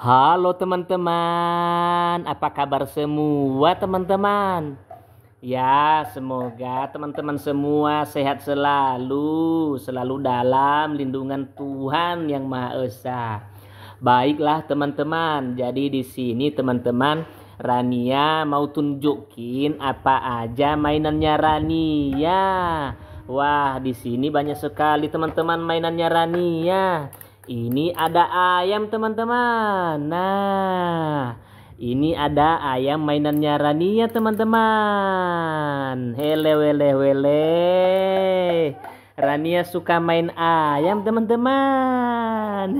Halo teman-teman, apa kabar semua teman-teman? Ya, semoga teman-teman semua sehat selalu, selalu dalam lindungan Tuhan Yang Maha Esa. Baiklah teman-teman, jadi di sini teman-teman Rania mau tunjukin apa aja mainannya Rania. Wah, di sini banyak sekali teman-teman mainannya Rania. Ini ada ayam teman-teman. Nah, ini ada ayam mainannya Rania teman-teman. Hele wele wele. Rania suka main ayam teman-teman.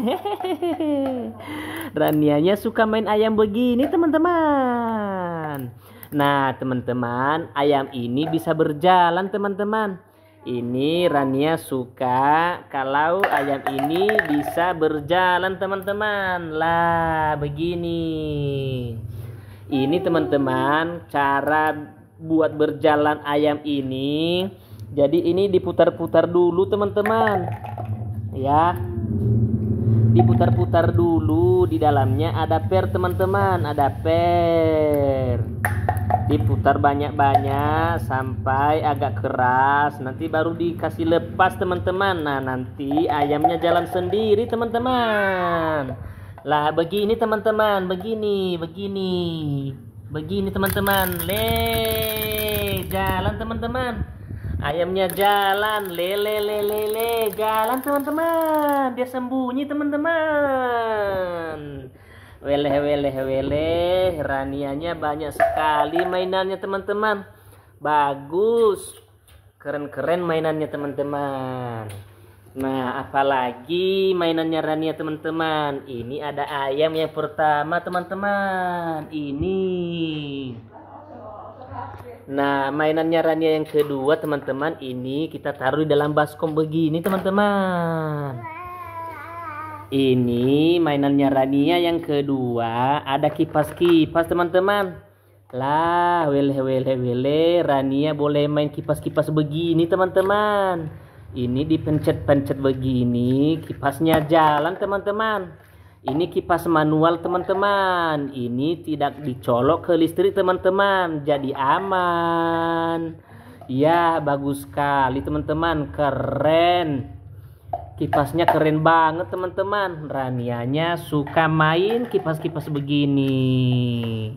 Rania suka main ayam begini teman-teman. Nah, teman-teman, ayam ini bisa berjalan teman-teman. Ini Rania suka kalau ayam ini bisa berjalan teman-teman. Lah, begini. Ini teman-teman cara buat berjalan ayam ini. Jadi ini diputar-putar dulu teman-teman. Ya. Diputar-putar dulu di dalamnya ada per teman-teman, ada per diputar banyak-banyak sampai agak keras nanti baru dikasih lepas teman-teman nah nanti ayamnya jalan sendiri teman-teman lah begini teman-teman begini begini begini teman-teman le jalan teman-teman ayamnya jalan le le le le, le. jalan teman-teman dia sembunyi teman-teman weleh weleh weleh ranianya banyak sekali mainannya teman-teman bagus keren-keren mainannya teman-teman nah apalagi mainannya Rania teman-teman ini ada ayam yang pertama teman-teman ini nah mainannya Rania yang kedua teman-teman ini kita taruh di dalam baskom begini teman-teman ini mainannya Rania yang kedua. Ada kipas-kipas teman-teman. Lah, wele wele wele Rania boleh main kipas-kipas begini teman-teman. Ini dipencet-pencet begini, kipasnya jalan teman-teman. Ini kipas manual teman-teman. Ini tidak dicolok ke listrik teman-teman. Jadi aman. Ya, bagus sekali teman-teman. Keren. Kipasnya keren banget teman-teman. Ranianya suka main kipas-kipas begini.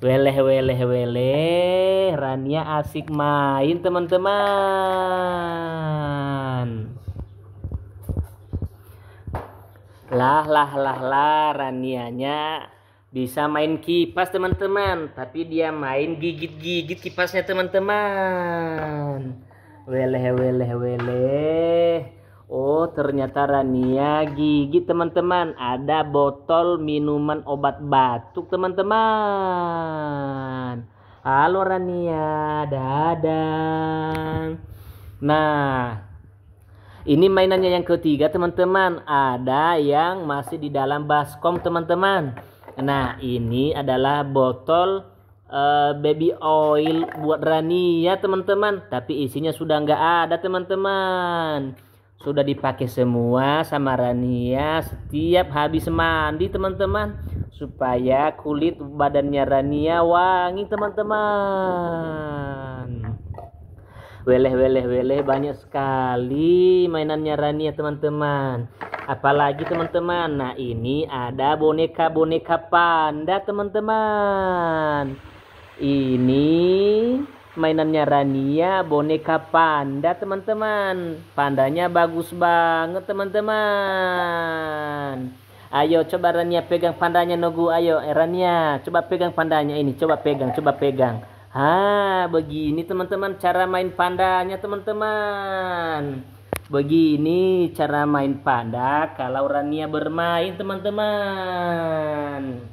Weleh weleh weleh. Rania asik main teman-teman. Lah lah lah lah Ranianya bisa main kipas teman-teman, tapi dia main gigit-gigit kipasnya teman-teman. Weleh weleh weleh. Oh, ternyata Rania gigi teman-teman. Ada botol minuman obat batuk teman-teman. Halo Rania, dadang. Nah, ini mainannya yang ketiga teman-teman. Ada yang masih di dalam baskom teman-teman. Nah, ini adalah botol uh, baby oil buat Rania teman-teman. Tapi isinya sudah nggak ada teman-teman sudah dipakai semua sama Rania setiap habis mandi teman-teman supaya kulit badannya Rania wangi teman-teman weleh weleh weleh banyak sekali mainannya Rania teman-teman apalagi teman-teman nah ini ada boneka-boneka panda teman-teman ini mainannya Rania boneka panda teman-teman pandanya bagus banget teman-teman ayo coba Rania pegang pandanya Nogu ayo eh, Rania coba pegang pandanya ini coba pegang coba pegang ah begini teman-teman cara main pandanya teman-teman begini cara main panda kalau Rania bermain teman-teman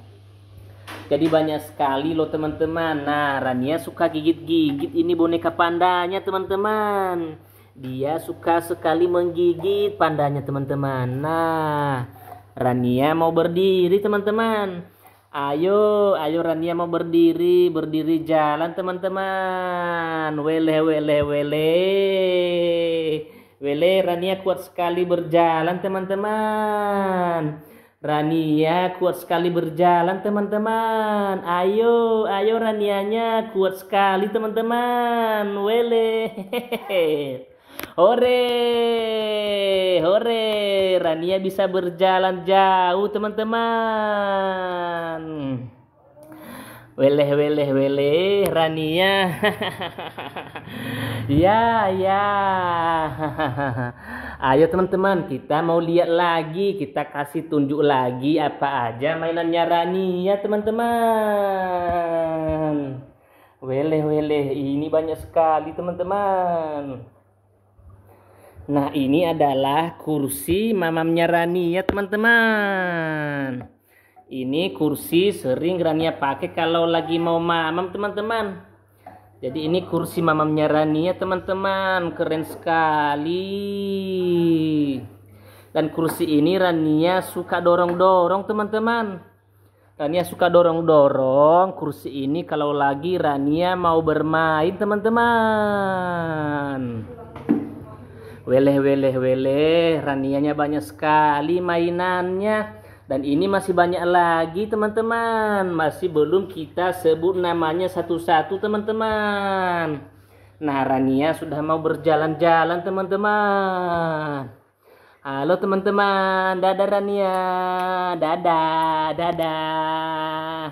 jadi banyak sekali loh teman-teman. Nah, Rania suka gigit-gigit ini boneka pandanya teman-teman. Dia suka sekali menggigit pandanya teman-teman. Nah, Rania mau berdiri teman-teman. Ayo, ayo Rania mau berdiri, berdiri jalan teman-teman. Wele, wele, wele. Wele, Rania kuat sekali berjalan teman-teman. Rania ya, kuat sekali berjalan teman-teman. Ayo, ayo Ranianya kuat sekali teman-teman. Wele. Hore, hore. Rania bisa berjalan jauh teman-teman weleh weleh weleh Rania ya ya ayo teman-teman kita mau lihat lagi kita kasih tunjuk lagi apa aja mainannya Rania teman-teman weleh weleh ini banyak sekali teman-teman Nah ini adalah kursi mamamnya Rania, teman-teman ini kursi sering Rania pakai kalau lagi mau mamam teman-teman. Jadi ini kursi mamamnya Rania teman-teman. Keren sekali. Dan kursi ini Rania suka dorong-dorong teman-teman. Rania suka dorong-dorong kursi ini kalau lagi Rania mau bermain teman-teman. Weleh weleh weleh Rania banyak sekali mainannya. Dan ini masih banyak lagi teman-teman. Masih belum kita sebut namanya satu-satu teman-teman. Nah Rania sudah mau berjalan-jalan teman-teman. Halo teman-teman. Dadah Rania. Dadah. Dadah.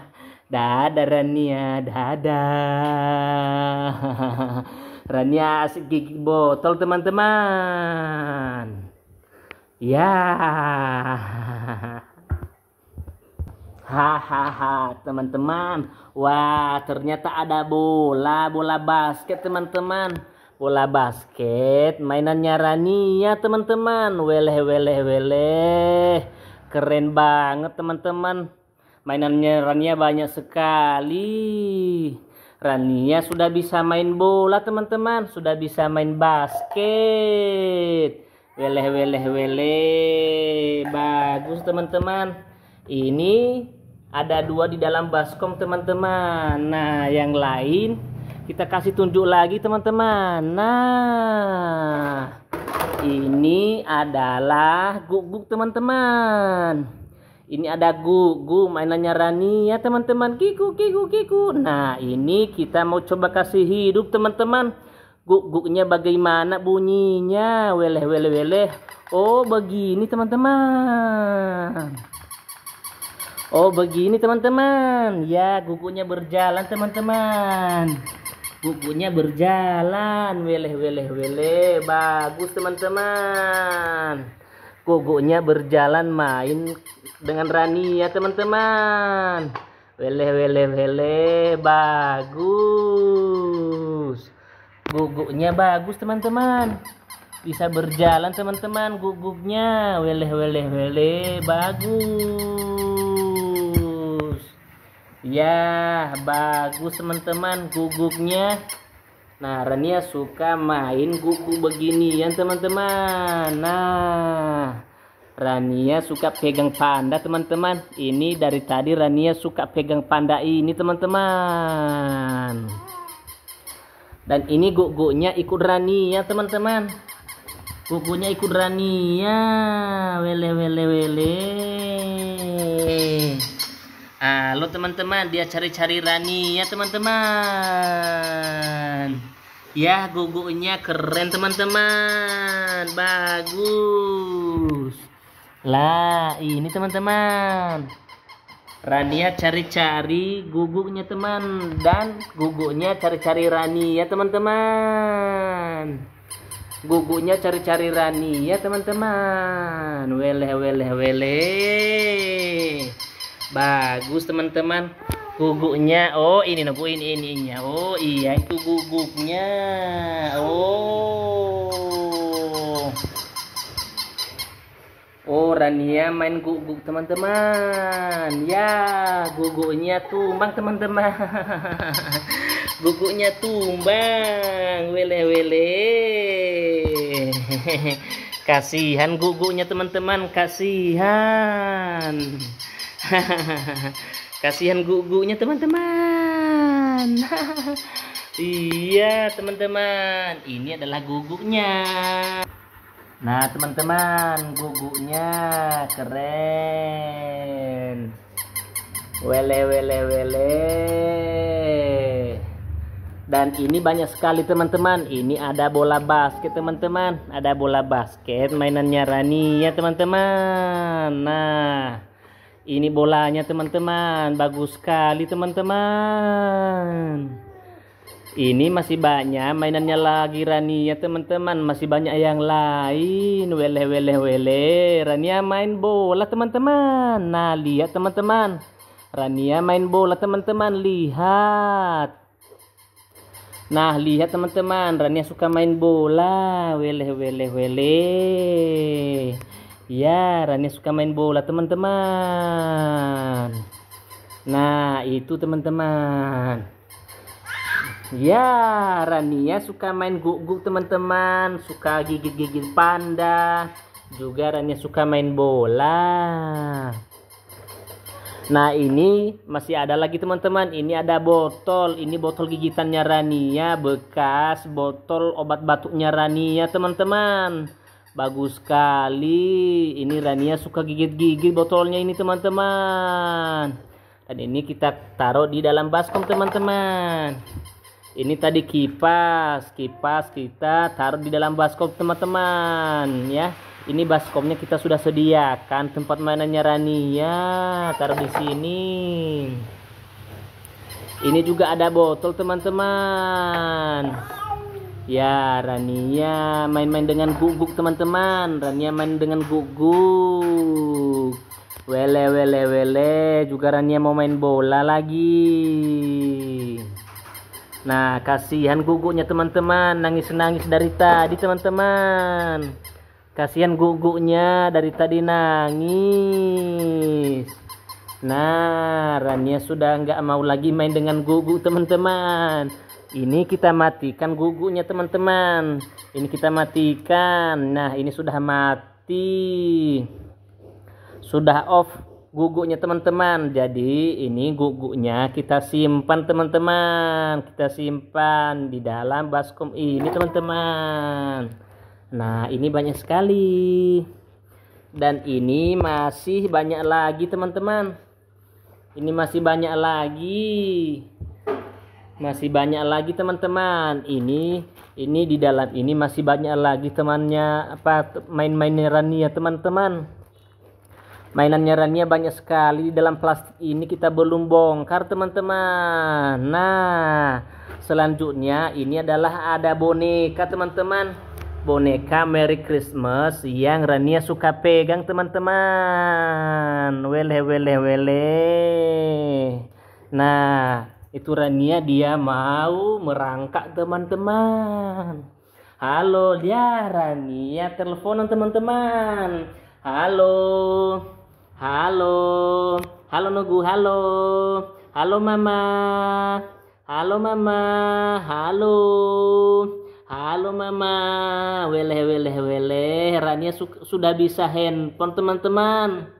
Dadah Rania. Dadah. Rania asik gigi botol teman-teman. Ya. Yeah. Hahaha teman-teman Wah ternyata ada bola Bola basket teman-teman Bola basket mainannya Rania teman-teman Weleh weleh weleh Keren banget teman-teman Mainannya Rania banyak sekali Rania sudah bisa main bola teman-teman Sudah bisa main basket Weleh weleh weleh Bagus teman-teman Ini ada dua di dalam baskom teman-teman nah yang lain kita kasih tunjuk lagi teman-teman nah ini adalah guguk teman-teman ini ada gugu mainannya Rani ya teman-teman kiku kiku kiku nah ini kita mau coba kasih hidup teman-teman guguknya bagaimana bunyinya weleh weleh weleh oh begini teman-teman Oh begini teman-teman Ya kukunya berjalan teman-teman Kukunya berjalan Weleh weleh weleh Bagus teman-teman Kukunya berjalan main Dengan Rani ya teman-teman Weleh weleh weleh Bagus Guguknya bagus teman-teman Bisa berjalan teman-teman Guguknya Weleh weleh weleh Bagus Ya, bagus teman-teman guguknya. Nah, Rania suka main kuku beginian teman-teman. Nah, Rania suka pegang panda teman-teman. Ini dari tadi Rania suka pegang panda ini teman-teman. Dan ini guguknya ikut Rania teman-teman. Guguknya ikut Rania. Wele wele wele. Halo teman-teman, dia cari-cari Rani ya teman-teman. Ya gugunya keren teman-teman, bagus. Lah ini teman-teman. Rania cari-cari gugunya teman dan gugunya cari-cari Rani ya teman-teman. gugunya cari-cari Rani ya teman-teman. Weleh weleh weleh. Bagus teman-teman. Guguknya. Oh, ini nopo ini ini ininya. Oh, iya itu guguknya. Oh. Oh, Rania main guguk teman-teman. Ya, guguknya tumbang teman-teman. guguknya tumbang. Wele wele. Kasihan guguknya teman-teman, kasihan. kasihan gugunya teman-teman iya teman-teman ini adalah gugunya nah teman-teman gugunya keren wele wele wele dan ini banyak sekali teman-teman ini ada bola basket teman-teman ada bola basket mainannya Rani ya teman-teman nah ini bolanya teman-teman, bagus sekali teman-teman. Ini masih banyak mainannya lagi Rania ya, teman-teman, masih banyak yang lain. Weleh weleh weleh, Rania main bola teman-teman. Nah, lihat teman-teman. Rania main bola teman-teman, lihat. Nah, lihat teman-teman, Rania suka main bola. Weleh weleh weleh. Ya, Rania suka main bola, teman-teman. Nah, itu teman-teman. Ya, Rania suka main guguk teman-teman, suka gigit-gigit panda. Juga Rania suka main bola. Nah, ini masih ada lagi teman-teman. Ini ada botol. Ini botol gigitannya Rania, bekas botol obat batuknya Rania, teman-teman. Bagus sekali. Ini Rania suka gigit-gigit botolnya ini teman-teman. Dan ini kita taruh di dalam baskom teman-teman. Ini tadi kipas. Kipas kita taruh di dalam baskom teman-teman ya. Ini baskomnya kita sudah sediakan tempat mainannya Rania. Taruh di sini. Ini juga ada botol teman-teman. Ya, Rania main-main dengan guguk teman-teman. Rania main dengan guguk. Wele wele wele, juga Rania mau main bola lagi. Nah, kasihan guguknya teman-teman, nangis-nangis dari tadi teman-teman. Kasihan guguknya dari tadi nangis. Nah, Rania sudah nggak mau lagi main dengan guguk teman-teman ini kita matikan gugunya teman-teman ini kita matikan nah ini sudah mati sudah off gugunya teman-teman jadi ini gugunya kita simpan teman-teman kita simpan di dalam baskom ini teman-teman nah ini banyak sekali dan ini masih banyak lagi teman-teman ini masih banyak lagi masih banyak lagi teman-teman ini ini di dalam ini masih banyak lagi temannya apa main-mainnya Rania teman-teman mainannya Rania banyak sekali di dalam plastik ini kita belum bongkar teman-teman nah selanjutnya ini adalah ada boneka teman-teman boneka Merry Christmas yang Rania suka pegang teman-teman wele wele wele nah itu Rania dia mau merangkak teman-teman halo dia Rania teleponan teman-teman halo halo halo Nugu halo halo mama halo mama halo halo mama weleh weleh weleh Rania sudah bisa handphone teman-teman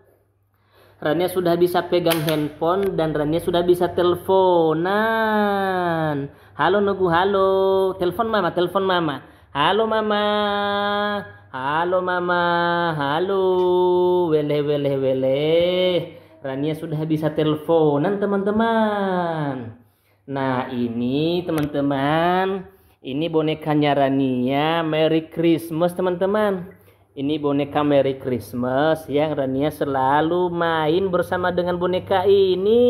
Rania sudah bisa pegang handphone dan Rania sudah bisa teleponan. Halo Nugu, halo. Telepon mama, telepon mama. Halo mama. Halo mama. Halo. Weleh, weleh, weleh. Rania sudah bisa teleponan teman-teman. Nah ini teman-teman. Ini bonekanya Rania. Merry Christmas teman-teman. Ini boneka Merry Christmas yang Rania selalu main bersama dengan boneka ini.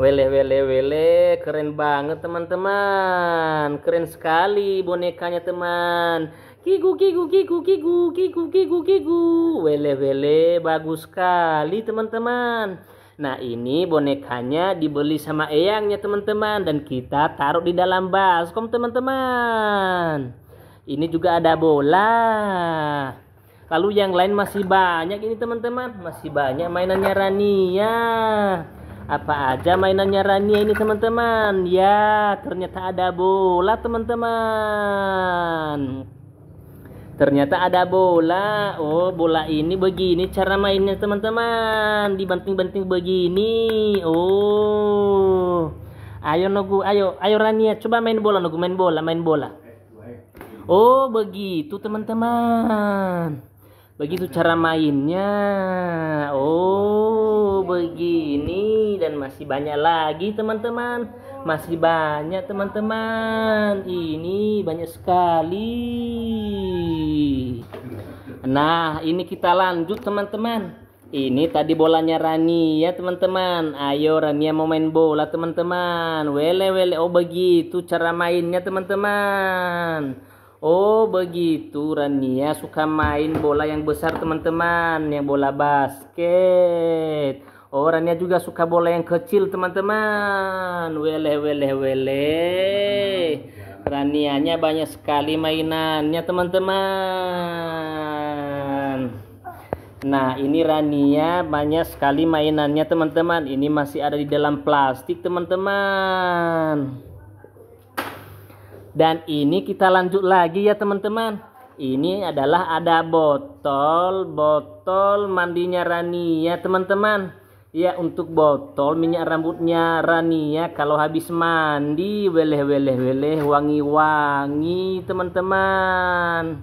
Wele wele wele keren banget teman-teman. Keren sekali bonekanya teman. Kigu kigu kigu kigu kigu kigu kigu. Wele wele bagus sekali teman-teman. Nah ini bonekanya dibeli sama eyangnya teman-teman dan kita taruh di dalam baskom teman-teman. Ini juga ada bola. Lalu yang lain masih banyak ini teman-teman, masih banyak mainannya Rania. Apa aja mainannya Rania ini teman-teman? Ya, ternyata ada bola teman-teman. Ternyata ada bola. Oh, bola ini begini cara mainnya teman-teman. Dibanting-banting begini. Oh. Ayo Nogu, ayo, ayo Rania, coba main bola Nogu, main bola, main bola. Oh begitu teman-teman. Begitu cara mainnya. Oh begini dan masih banyak lagi teman-teman. Masih banyak teman-teman. Ini banyak sekali. Nah ini kita lanjut teman-teman. Ini tadi bolanya Rani ya teman-teman. Ayo Rania mau main bola teman-teman. Wele wele. Oh begitu cara mainnya teman-teman. Oh begitu Rania suka main bola yang besar teman-teman Yang bola basket Oh Rania juga suka bola yang kecil teman-teman Weleh weleh weleh Ranianya banyak sekali mainannya teman-teman Nah ini Rania banyak sekali mainannya teman-teman Ini masih ada di dalam plastik teman-teman dan ini kita lanjut lagi ya teman-teman. Ini adalah ada botol, botol mandinya Rani ya teman-teman. Ya untuk botol minyak rambutnya Rania kalau habis mandi weleh weleh weleh wangi-wangi teman-teman.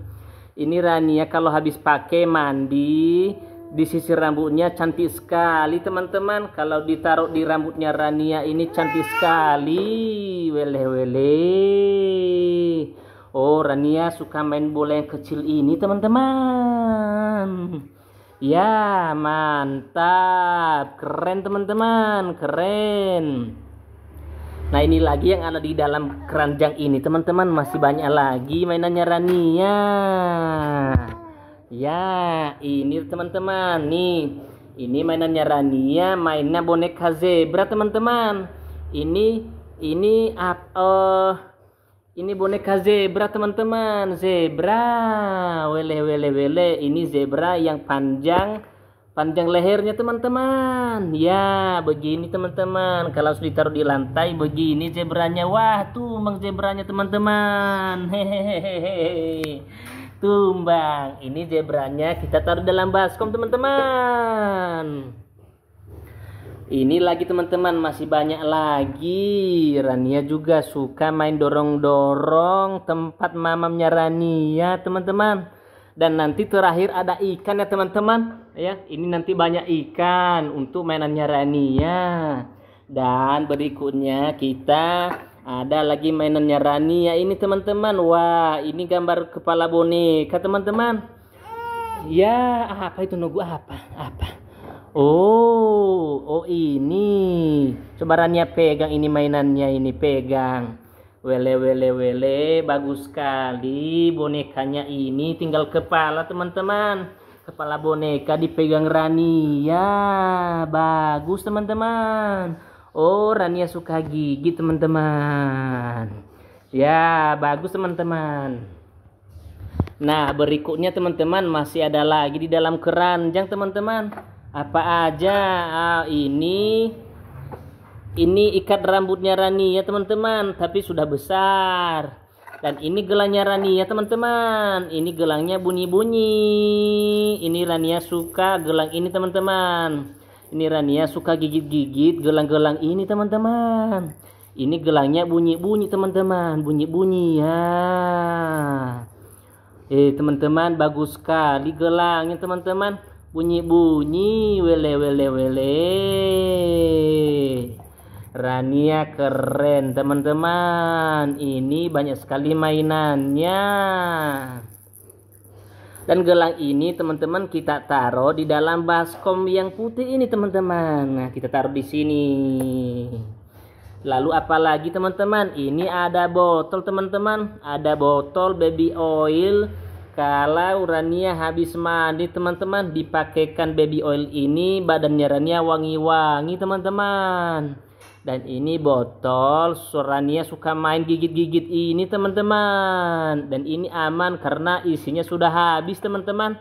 Ini Rania kalau habis pakai mandi di sisi rambutnya cantik sekali teman-teman kalau ditaruh di rambutnya Rania ini cantik sekali wele wele oh Rania suka main bola yang kecil ini teman-teman ya mantap keren teman-teman keren nah ini lagi yang ada di dalam keranjang ini teman-teman masih banyak lagi mainannya Rania Ya, ini teman-teman nih. Ini mainannya Rania, mainnya boneka zebra teman-teman. Ini ini apa? Uh, eh, ini boneka zebra teman-teman. Zebra. Wele wele wele. Ini zebra yang panjang panjang lehernya teman-teman. Ya, begini teman-teman. Kalau sudah taruh di lantai begini zebranya. Wah, tuh mang zebranya teman-teman. Hehehe tumbang. Ini zebranya kita taruh dalam baskom teman-teman. Ini lagi teman-teman masih banyak lagi. Rania juga suka main dorong-dorong tempat mamamnya Rania teman-teman. Dan nanti terakhir ada ikan ya teman-teman. Ya, ini nanti banyak ikan untuk mainannya Rania. Dan berikutnya kita ada lagi mainannya Rani ya ini teman-teman. Wah, ini gambar kepala boneka teman-teman. Ya, apa itu nunggu apa? Apa? Oh, oh ini. Coba Rania ya, pegang ini mainannya ini pegang. Wele wele wele, bagus sekali bonekanya ini tinggal kepala teman-teman. Kepala boneka dipegang Rani. Ya, bagus teman-teman. Oh, Rania suka gigi, teman-teman. Ya, bagus teman-teman. Nah, berikutnya teman-teman masih ada lagi di dalam keranjang teman-teman. Apa aja? Ah, ini ini ikat rambutnya Rani ya teman-teman, tapi sudah besar. Dan ini gelangnya Rani ya teman-teman. Ini gelangnya bunyi-bunyi. Ini Rania suka gelang ini teman-teman ini Rania suka gigit-gigit gelang-gelang ini teman-teman ini gelangnya bunyi-bunyi teman-teman bunyi-bunyi ya eh teman-teman bagus sekali gelangnya teman-teman bunyi-bunyi wele wele wele Rania keren teman-teman ini banyak sekali mainannya dan gelang ini teman-teman kita taruh di dalam baskom yang putih ini teman-teman. Nah, kita taruh di sini. Lalu apalagi teman-teman? Ini ada botol teman-teman. Ada botol baby oil. Kalau Rania habis mandi teman-teman dipakaikan baby oil ini badannya Rania wangi-wangi teman-teman. Dan ini botol Sorania suka main gigit-gigit ini teman-teman. Dan ini aman karena isinya sudah habis teman-teman.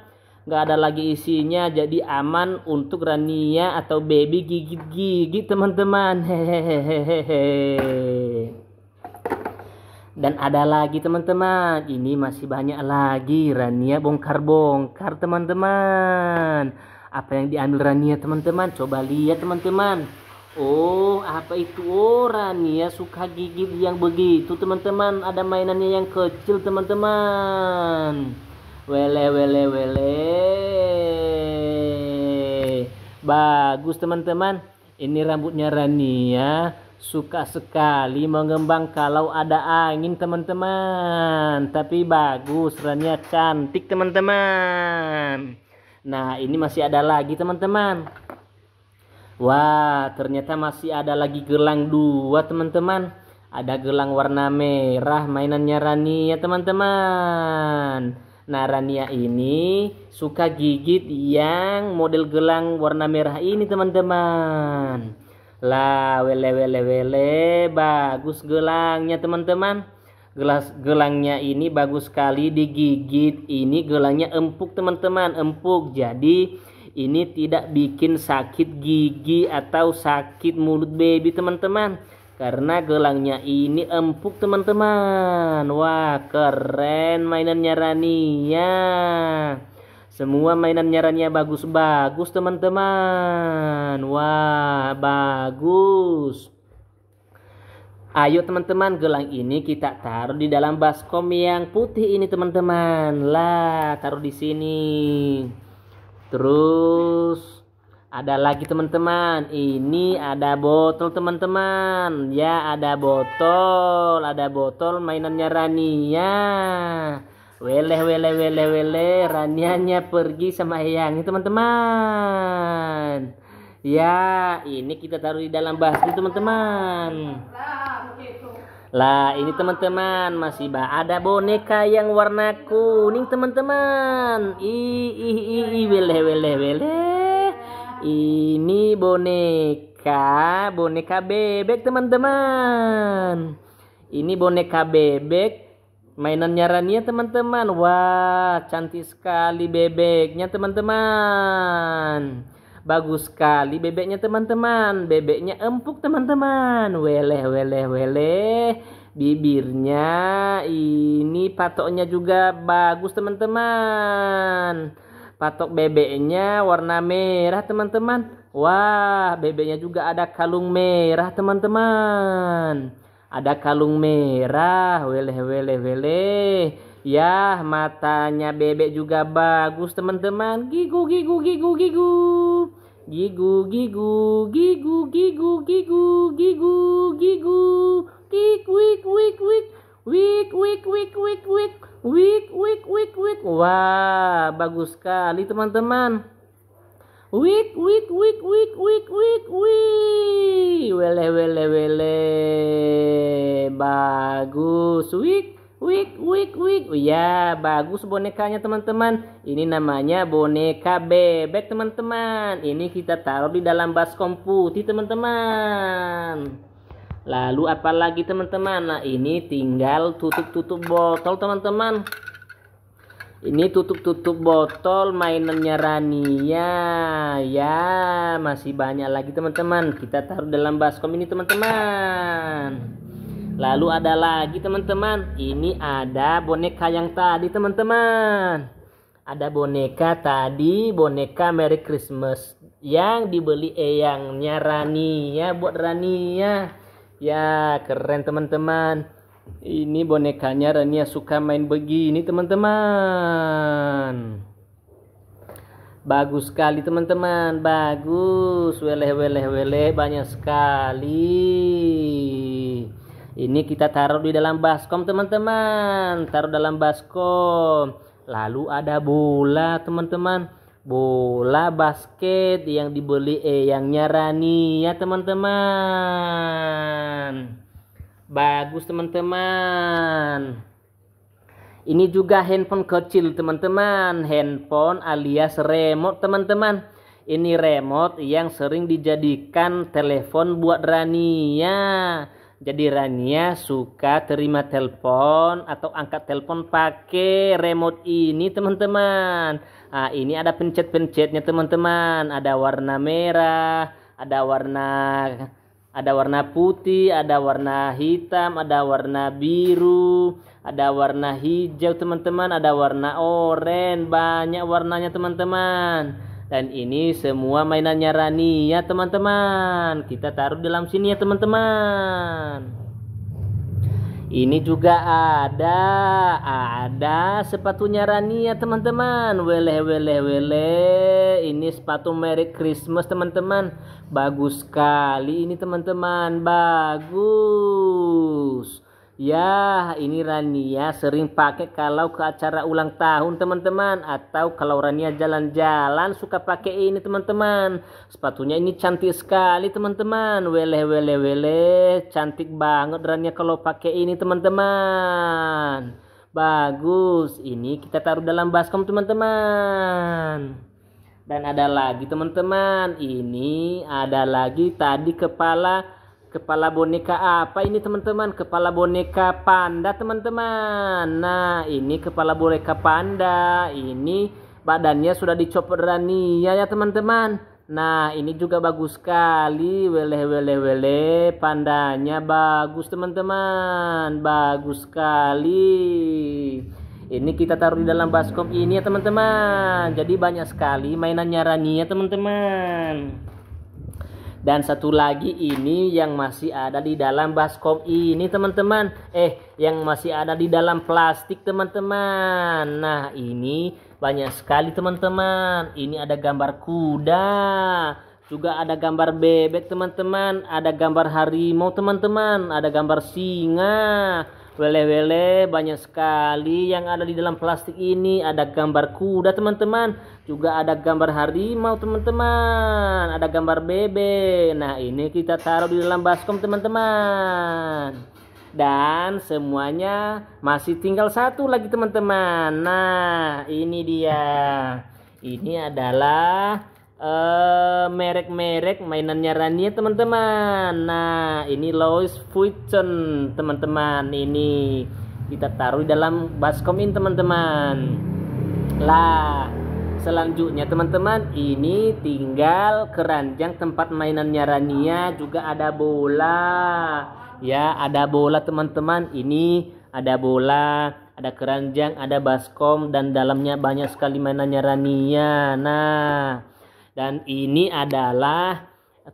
Nggak ada lagi isinya jadi aman untuk Rania atau baby gigit-gigit teman-teman. Dan ada lagi teman-teman. Ini masih banyak lagi Rania bongkar-bongkar teman-teman. Apa yang diambil Rania teman-teman? Coba lihat teman-teman Oh, apa itu orang ya suka gigit yang begitu, teman-teman? Ada mainannya yang kecil, teman-teman. Wele wele wele. Bagus, teman-teman. Ini rambutnya Rani ya suka sekali mengembang kalau ada angin, teman-teman. Tapi bagus, Rania cantik, teman-teman. Nah, ini masih ada lagi, teman-teman. Wah, ternyata masih ada lagi gelang dua, teman-teman. Ada gelang warna merah mainannya Rania, ya, teman-teman. Nah, Rania ya ini suka gigit yang model gelang warna merah ini, teman-teman. Lah, wele wele wele, bagus gelangnya, teman-teman. Gelas gelangnya ini bagus sekali digigit. Ini gelangnya empuk, teman-teman, empuk. Jadi, ini tidak bikin sakit gigi atau sakit mulut baby teman-teman karena gelangnya ini empuk teman-teman wah keren mainannya Rania semua mainan nyarannya bagus-bagus teman-teman wah bagus Ayo teman-teman gelang ini kita taruh di dalam baskom yang putih ini teman-teman Lah taruh di sini Terus ada lagi teman-teman. Ini ada botol teman-teman. Ya, ada botol, ada botol mainannya Rania. Weleh weleh weleh weleh Rania pergi sama Eyang teman-teman. Ya, ini kita taruh di dalam basket teman-teman. Lah ini teman-teman masih ada boneka yang warna kuning teman-teman. Ih ih ih weleh weleh weleh. Ini boneka boneka bebek teman-teman. Ini boneka bebek mainan Rania teman-teman. Wah cantik sekali bebeknya teman-teman. Bagus sekali bebeknya teman-teman. Bebeknya empuk teman-teman. Weleh weleh weleh. Bibirnya ini patoknya juga bagus teman-teman. Patok bebeknya warna merah teman-teman. Wah, bebeknya juga ada kalung merah teman-teman. Ada kalung merah. Weleh weleh weleh. Ya, matanya bebek juga bagus teman-teman. Gigu gigu gigu gigu. Gigu, gigu, gigu, gigu, gigu, gigu, gigu, kik, wik, wik, wik, wik, wik, wik, wik, wik, wik, wik, wik, wik. Wah, bagus sekali teman-teman. Wik, wik, wik, wik, wik, wik, wik. Wele, wele, wele. Bagus, wik. Wik, wik, wik. Oh, ya, bagus bonekanya teman-teman. Ini namanya boneka bebek teman-teman. Ini kita taruh di dalam baskom putih teman-teman. Lalu apa lagi teman-teman? Nah ini tinggal tutup-tutup botol teman-teman. Ini tutup-tutup botol mainannya Rania. Ya, masih banyak lagi teman-teman. Kita taruh dalam baskom ini teman-teman. Lalu ada lagi teman-teman. Ini ada boneka yang tadi teman-teman. Ada boneka tadi, boneka Merry Christmas yang dibeli eyangnya Rani ya buat Rani ya. Ya, keren teman-teman. Ini bonekanya Rania suka main begini teman-teman. Bagus sekali teman-teman, bagus. Weleh weleh weleh banyak sekali ini kita taruh di dalam baskom teman-teman taruh dalam baskom lalu ada bola teman-teman bola basket yang dibeli eyangnya Rani ya teman-teman bagus teman-teman ini juga handphone kecil teman-teman handphone alias remote teman-teman ini remote yang sering dijadikan telepon buat Rania ya. Jadi Rania suka terima telepon atau angkat telepon pakai remote ini teman-teman. Nah, ini ada pencet-pencetnya teman-teman. Ada warna merah, ada warna ada warna putih, ada warna hitam, ada warna biru, ada warna hijau teman-teman, ada warna oranye, banyak warnanya teman-teman dan ini semua mainannya Rani ya teman-teman kita taruh dalam sini ya teman-teman ini juga ada ada sepatunya Rani ya teman-teman weleh weleh weleh ini sepatu Merry Christmas teman-teman bagus sekali ini teman-teman bagus Ya, ini Rania sering pakai kalau ke acara ulang tahun teman-teman atau kalau Rania jalan-jalan suka pakai ini teman-teman. Sepatunya ini cantik sekali teman-teman. Weleh weleh weleh, cantik banget Rania kalau pakai ini teman-teman. Bagus, ini kita taruh dalam baskom teman-teman. Dan ada lagi teman-teman, ini ada lagi tadi kepala Kepala boneka apa ini teman-teman? Kepala boneka panda teman-teman. Nah ini kepala boneka panda. Ini badannya sudah dicopot rania ya teman-teman. Nah ini juga bagus sekali. Weleh weleh weleh. Pandanya bagus teman-teman. Bagus sekali. Ini kita taruh di dalam baskom ini ya teman-teman. Jadi banyak sekali mainannya rania teman-teman dan satu lagi ini yang masih ada di dalam baskom ini teman-teman eh yang masih ada di dalam plastik teman-teman nah ini banyak sekali teman-teman ini ada gambar kuda juga ada gambar bebek teman-teman ada gambar harimau teman-teman ada gambar singa Wele-wele banyak sekali yang ada di dalam plastik ini. Ada gambar kuda teman-teman. Juga ada gambar harimau teman-teman. Ada gambar bebek. Nah ini kita taruh di dalam baskom teman-teman. Dan semuanya masih tinggal satu lagi teman-teman. Nah ini dia. Ini adalah Eh, merek-merek uh, mainannya Rania teman-teman. Nah, ini Lois Vuitton teman-teman. Ini kita taruh dalam baskomin teman-teman. Lah, selanjutnya teman-teman, ini tinggal keranjang tempat mainannya Rania juga ada bola. Ya, ada bola teman-teman. Ini ada bola, ada keranjang, ada baskom dan dalamnya banyak sekali mainannya Rania. Nah, dan ini adalah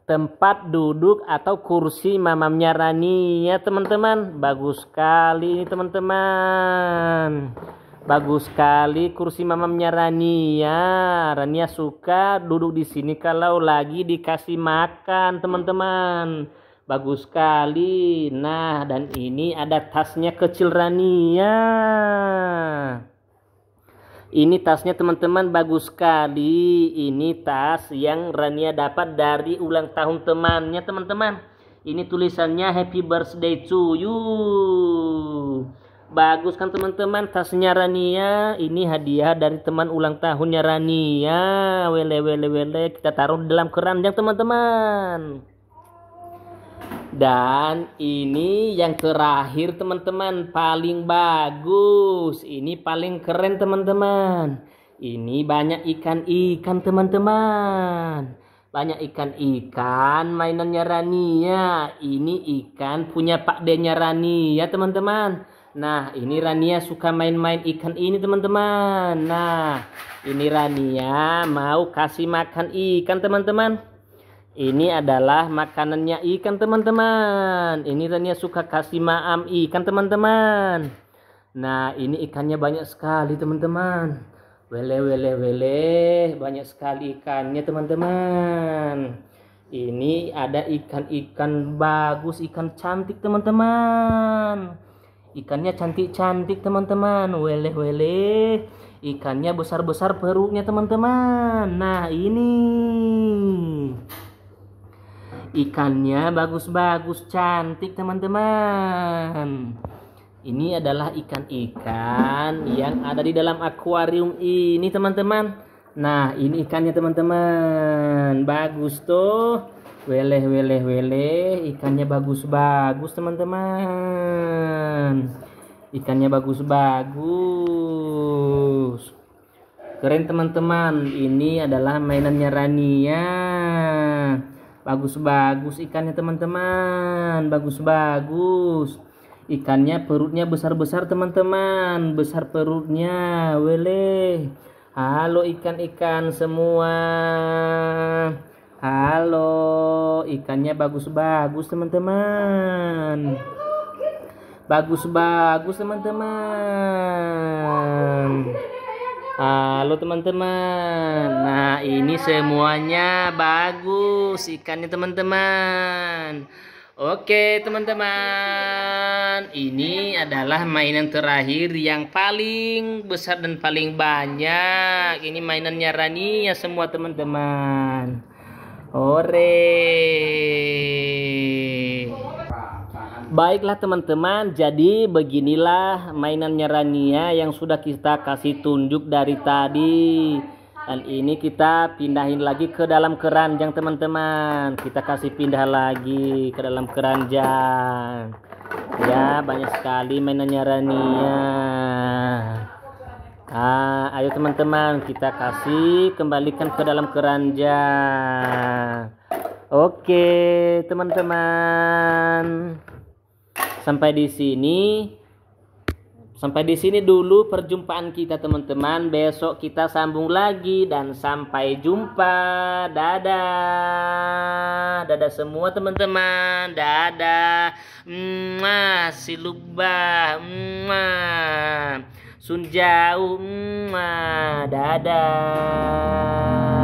tempat duduk atau kursi mamamnya Rani ya teman-teman bagus sekali ini teman-teman bagus sekali kursi mamamnya Rani ya Rania ya suka duduk di sini kalau lagi dikasih makan teman-teman bagus sekali nah dan ini ada tasnya kecil Rania ya ini tasnya teman-teman bagus sekali. Ini tas yang Rania dapat dari ulang tahun temannya teman-teman. Ini tulisannya Happy Birthday to you. Bagus kan teman-teman tasnya Rania. Ini hadiah dari teman ulang tahunnya Rania. Wele wele wele kita taruh dalam keranjang teman-teman. Dan ini yang terakhir teman-teman paling bagus. Ini paling keren teman-teman. Ini banyak ikan-ikan teman-teman. Banyak ikan-ikan mainannya Rania. Ini ikan punya Pak Denya Rania teman-teman. Nah ini Rania suka main-main ikan ini teman-teman. Nah ini Rania mau kasih makan ikan teman-teman. Ini adalah makanannya ikan teman-teman. Ini Rania suka kasih maam ikan teman-teman. Nah ini ikannya banyak sekali teman-teman. Wele wele wele banyak sekali ikannya teman-teman. Ini ada ikan-ikan bagus, ikan cantik teman-teman. Ikannya cantik-cantik teman-teman. Wele wele. Ikannya besar-besar perutnya teman-teman. Nah ini. Ikannya bagus-bagus, cantik teman-teman. Ini adalah ikan-ikan yang ada di dalam akuarium ini teman-teman. Nah ini ikannya teman-teman. Bagus tuh. Weleh, weleh, weleh. Ikannya bagus-bagus teman-teman. Ikannya bagus-bagus keren teman-teman ini adalah mainannya Rania Bagus-bagus ikannya teman-teman. Bagus-bagus. Ikannya perutnya besar-besar teman-teman. Besar perutnya. Wele. Halo ikan-ikan semua. Halo, ikannya bagus-bagus teman-teman. Bagus-bagus teman-teman. Halo teman-teman. Nah, ini semuanya bagus ikannya teman-teman. Oke, teman-teman. Ini adalah mainan terakhir yang paling besar dan paling banyak. Ini mainannya Rania semua teman-teman. Ore. Baiklah teman-teman, jadi beginilah mainannya Rania yang sudah kita kasih tunjuk dari tadi. Dan ini kita pindahin lagi ke dalam keranjang teman-teman. Kita kasih pindah lagi ke dalam keranjang. Ya, banyak sekali mainannya Rania. Ah, ayo teman-teman, kita kasih kembalikan ke dalam keranjang. Oke, teman-teman sampai di sini sampai di sini dulu perjumpaan kita teman-teman. Besok kita sambung lagi dan sampai jumpa. Dadah. Dadah semua teman-teman. Dadah. Mwah, silubah. Mwah. Sun Mwah. Dadah.